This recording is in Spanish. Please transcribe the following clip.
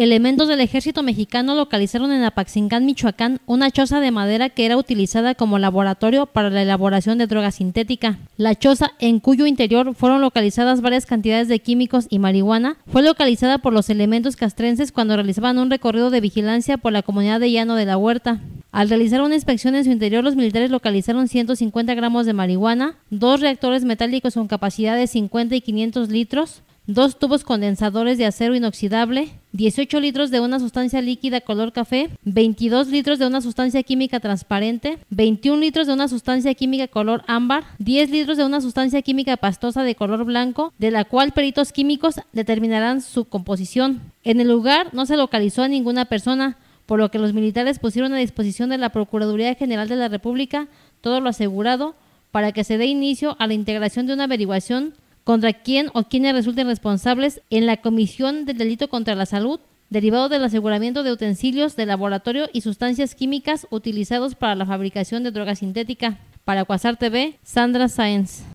Elementos del ejército mexicano localizaron en Apaxingán, Michoacán, una choza de madera que era utilizada como laboratorio para la elaboración de droga sintética. La choza, en cuyo interior fueron localizadas varias cantidades de químicos y marihuana, fue localizada por los elementos castrenses cuando realizaban un recorrido de vigilancia por la comunidad de Llano de la Huerta. Al realizar una inspección en su interior, los militares localizaron 150 gramos de marihuana, dos reactores metálicos con capacidad de 50 y 500 litros, dos tubos condensadores de acero inoxidable, 18 litros de una sustancia líquida color café, 22 litros de una sustancia química transparente, 21 litros de una sustancia química color ámbar, 10 litros de una sustancia química pastosa de color blanco, de la cual peritos químicos determinarán su composición. En el lugar no se localizó a ninguna persona, por lo que los militares pusieron a disposición de la Procuraduría General de la República todo lo asegurado para que se dé inicio a la integración de una averiguación contra quien o quienes resulten responsables en la comisión del delito contra la salud derivado del aseguramiento de utensilios de laboratorio y sustancias químicas utilizados para la fabricación de droga sintética. Para Cuasar TV, Sandra Science.